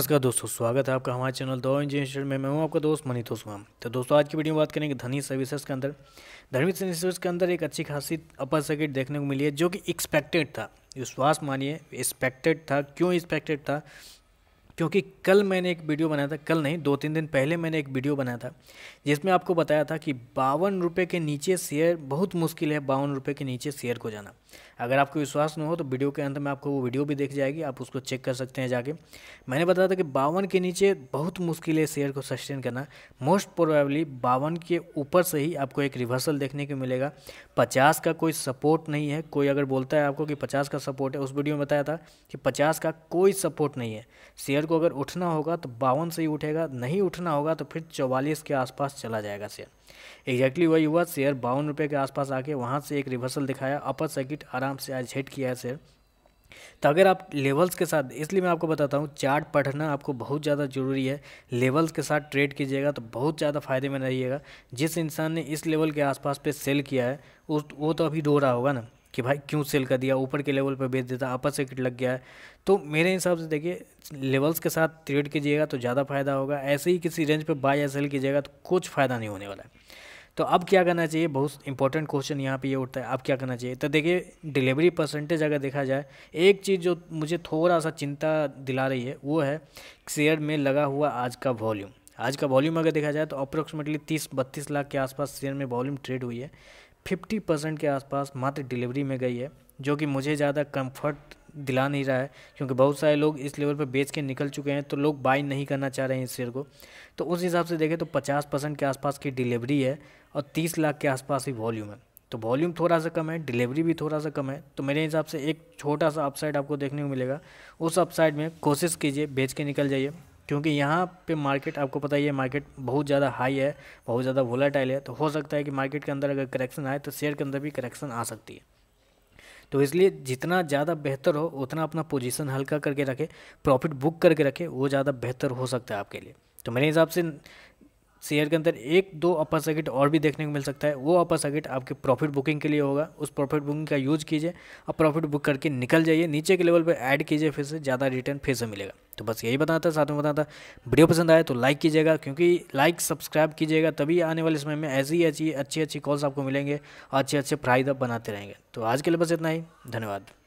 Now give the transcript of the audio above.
नमस्कार दोस्तों स्वागत है आपका हमारे चैनल दो इंजीनियर में मैं हूं आपका दोस्त मनीत सुहाम तो दोस्तों आज की वीडियो में बात करेंगे धनी सर्विसेज के अंदर धनी सर्विसेज के अंदर एक अच्छी खासी अपर सर्किट देखने को मिली है जो कि एक्सपेक्टेड था विश्वास मानिए एक्सपेक्टेड था क्यों एक्सपेक्टेड था क्योंकि कल मैंने एक वीडियो बनाया था कल नहीं दो तीन दिन पहले मैंने एक वीडियो बनाया था जिसमें आपको बताया था कि बावन रुपये के नीचे शेयर बहुत मुश्किल है बावन रुपये के नीचे शेयर को जाना अगर आपको विश्वास न हो तो वीडियो के अंत में आपको वो वीडियो भी देख जाएगी आप उसको चेक कर सकते हैं जाके मैंने बताया था कि बावन के नीचे बहुत मुश्किल है शेयर को सस्टेन करना मोस्ट प्रोबेबली बावन के ऊपर से ही आपको एक रिवर्सल देखने को मिलेगा पचास का कोई सपोर्ट नहीं है कोई अगर बोलता है आपको कि पचास का सपोर्ट है उस वीडियो में बताया था कि पचास का कोई सपोर्ट नहीं है शेयर को अगर उठना होगा तो बावन से ही उठेगा नहीं उठना होगा तो फिर चौवालीस के आसपास चला जाएगा शेयर एग्जैक्टली वही हुआ शेयर बावन रुपये के आसपास आके वहाँ से एक रिवर्सल दिखाया अपर सर्किट आराम से आज हेट किया है शेयर तो अगर आप लेवल्स के साथ इसलिए मैं आपको बताता हूँ चार्ट पढ़ना आपको बहुत ज़्यादा ज़रूरी है लेवल्स के साथ ट्रेड कीजिएगा तो बहुत ज़्यादा फ़ायदे में रहिएगा जिस इंसान ने इस लेवल के आसपास पे सेल किया है उस वो तो अभी रो रहा होगा ना कि भाई क्यों सेल कर दिया ऊपर के लेवल पर बेच देता अपर से किट लग गया है तो मेरे हिसाब से देखिए लेवल्स के साथ ट्रेड कीजिएगा तो ज़्यादा फायदा होगा ऐसे ही किसी रेंज पर बाय या सेल कीजिएगा तो कुछ फ़ायदा नहीं होने वाला है तो अब क्या करना चाहिए बहुत इंपॉर्टेंट क्वेश्चन यहाँ पे ये यह उठता है अब क्या करना चाहिए तो देखिए डिलीवरी परसेंटेज अगर देखा जाए एक चीज़ जो मुझे थोड़ा सा चिंता दिला रही है वो है शेयर में लगा हुआ आज का वॉल्यूम आज का वॉल्यूम अगर देखा जाए तो अप्रोक्सीमेटली तीस बत्तीस लाख के आसपास शेयर में वॉल्यूम ट्रेड हुई है फिफ्टी परसेंट के आसपास मात्र डिलीवरी में गई है जो कि मुझे ज़्यादा कंफर्ट दिला नहीं रहा है क्योंकि बहुत सारे लोग इस लेवल पर बेच के निकल चुके हैं तो लोग बाई नहीं करना चाह रहे हैं इस शेयर को तो उस हिसाब से देखें तो पचास परसेंट के आसपास की डिलीवरी है और तीस लाख के आसपास ही वॉल्यूम है तो वॉल्यूम थोड़ा सा कम है डिलीवरी भी थोड़ा सा कम है तो मेरे हिसाब से एक छोटा सा अपसाइड आपको देखने को मिलेगा उस अपसाइड में कोशिश कीजिए बेच के निकल जाइए क्योंकि यहाँ पे मार्केट आपको पता ही है मार्केट बहुत ज़्यादा हाई है बहुत ज़्यादा वोलाटाइल है तो हो सकता है कि मार्केट के अंदर अगर करेक्शन आए तो शेयर के अंदर भी करेक्शन आ सकती है तो इसलिए जितना ज़्यादा बेहतर हो उतना अपना पोजीशन हल्का करके रखें प्रॉफिट बुक करके रखें वो ज़्यादा बेहतर हो सकता है आपके लिए तो मेरे हिसाब से शेयर के अंदर एक दो अपर सर्किट और भी देखने को मिल सकता है वो अपर सर्किट आपके प्रॉफिट बुकिंग के लिए होगा उस प्रॉफिट बुकिंग का यूज़ कीजिए और प्रॉफिट बुक करके निकल जाइए नीचे के लेवल पर ऐड कीजिए फिर से ज़्यादा रिटर्न फिर से मिलेगा तो बस यही बताता साथ में बताता वीडियो पसंद आए तो लाइक कीजिएगा क्योंकि लाइक सब्सक्राइब कीजिएगा तभी आने वाले समय में ऐसी ही अच्छी अच्छी अच्छी कॉल्स आपको मिलेंगे और अच्छे अच्छे प्राइज आप बनाते रहेंगे तो आज के लिए बस इतना ही धन्यवाद